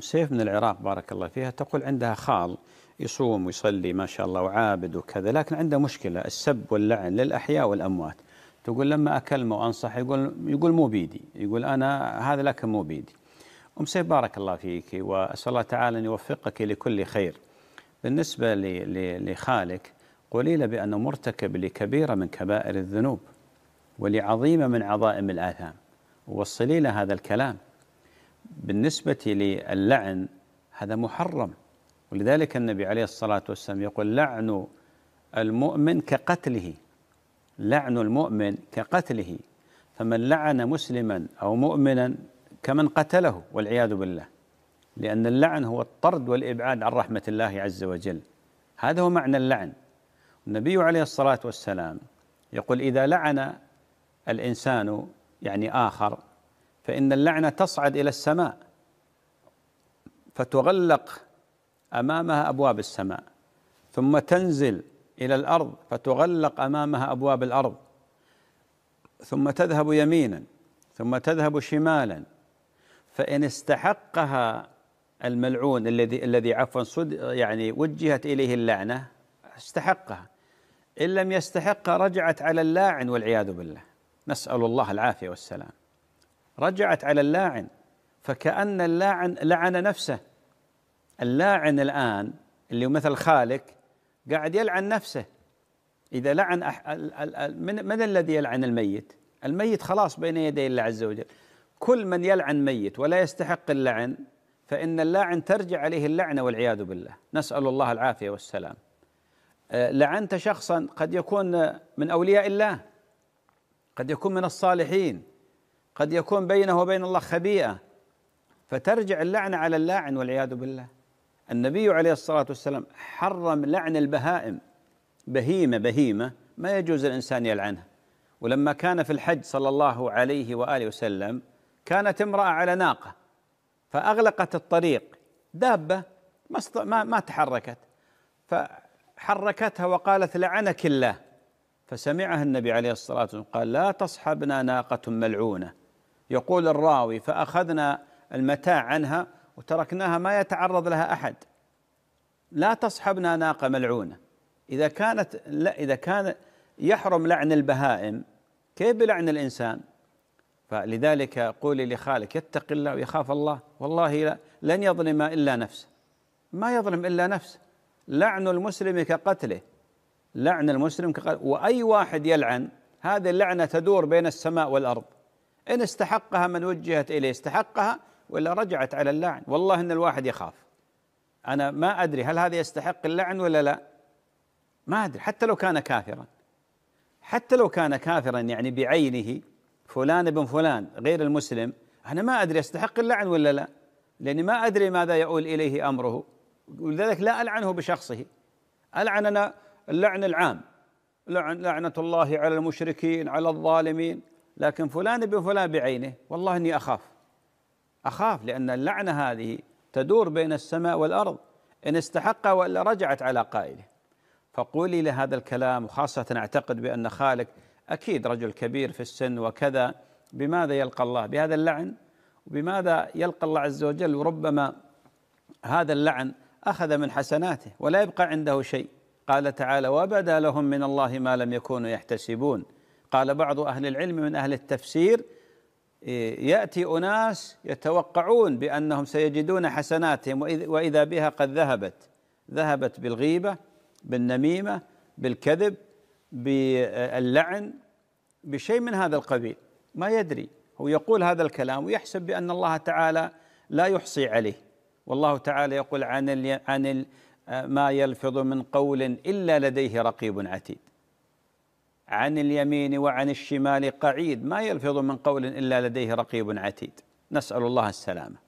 سيف من العراق بارك الله فيها تقول عندها خال يصوم ويصلي ما شاء الله وعابد وكذا لكن عنده مشكلة السب واللعن للأحياء والأموات تقول لما أكلمه وأنصح يقول يقول مو بيدي يقول أنا هذا لكن مو بيدي أم سيف بارك الله فيك وأسأل الله تعالى أن يوفقك لكل خير بالنسبة لخالك قولي له بأنه مرتكب لكبيرة من كبائر الذنوب ولعظيمة من عظائم الآثام ووصلي له هذا الكلام بالنسبة للعن هذا محرم ولذلك النبي عليه الصلاة والسلام يقول لعن المؤمن كقتله لعن المؤمن كقتله فمن لعن مسلما أو مؤمنا كمن قتله والعياذ بالله لأن اللعن هو الطرد والإبعاد عن رحمة الله عز وجل هذا هو معنى اللعن النبي عليه الصلاة والسلام يقول إذا لعن الإنسان يعني آخر فإن اللعنة تصعد إلى السماء فتغلق أمامها أبواب السماء ثم تنزل إلى الأرض فتغلق أمامها أبواب الأرض ثم تذهب يمينا ثم تذهب شمالا فإن استحقها الملعون الذي الذي عفوا يعني وجهت إليه اللعنة استحقها إن لم يستحقها رجعت على اللاعن والعياذ بالله نسأل الله العافية والسلام رجعت على اللاعن فكأن اللاعن لعن نفسه اللاعن الآن اللي مثل خالك قاعد يلعن نفسه إذا لعن أح... من... من الذي يلعن الميت؟ الميت خلاص بين يدي الله عز وجل كل من يلعن ميت ولا يستحق اللعن فإن اللاعن ترجع عليه اللعنة والعياذ بالله نسأل الله العافية والسلام أه، لعنت شخصا قد يكون من أولياء الله قد يكون من الصالحين قد يكون بينه وبين الله خبيئة فترجع اللعنة على اللاعن والعياذ بالله النبي عليه الصلاة والسلام حرم لعن البهائم بهيمة بهيمة ما يجوز الإنسان يلعنها ولما كان في الحج صلى الله عليه وآله وسلم كانت امرأة على ناقة فأغلقت الطريق دابة ما, ما تحركت فحركتها وقالت لعنك الله فسمعها النبي عليه الصلاة والسلام قال لا تصحبنا ناقة ملعونة يقول الراوي فأخذنا المتاع عنها وتركناها ما يتعرض لها أحد لا تصحبنا ناقة ملعونة إذا كانت لا إذا كان يحرم لعن البهائم كيف بلعن الإنسان فلذلك قولي لخالك يتق الله ويخاف الله والله لا لن يظلم إلا نفسه ما يظلم إلا نفسه لعن المسلم كقتله لعن المسلم كقتله وأي واحد يلعن هذه اللعنة تدور بين السماء والأرض إن استحقها من وجهت إليه استحقها ولا رجعت على اللعن والله إن الواحد يخاف أنا ما أدري هل هذا يستحق اللعن ولا لا ما أدري حتى لو كان كافرا حتى لو كان كافرا يعني بعينه فلان بن فلان غير المسلم أنا ما أدري يستحق اللعن ولا لا لأني ما أدري ماذا يؤول إليه أمره ولذلك لا ألعنه بشخصه ألعن أنا اللعن العام لعن لعنة الله على المشركين على الظالمين لكن فلان ابن فلان بعينه والله اني اخاف اخاف لان اللعنه هذه تدور بين السماء والارض ان استحق والا رجعت على قائله فقولي لهذا الكلام وخاصه اعتقد بان خالك اكيد رجل كبير في السن وكذا بماذا يلقى الله بهذا اللعن وبماذا يلقى الله عز وجل وربما هذا اللعن اخذ من حسناته ولا يبقى عنده شيء قال تعالى وبدا لهم من الله ما لم يكونوا يحتسبون قال بعض أهل العلم من أهل التفسير يأتي أناس يتوقعون بأنهم سيجدون حسناتهم وإذا بها قد ذهبت ذهبت بالغيبة بالنميمة بالكذب باللعن بشيء من هذا القبيل ما يدري هو يقول هذا الكلام ويحسب بأن الله تعالى لا يحصي عليه والله تعالى يقول عن عن ما يلفظ من قول إلا لديه رقيب عتيد عن اليمين وعن الشمال قعيد ما يلفظ من قول الا لديه رقيب عتيد نسال الله السلامه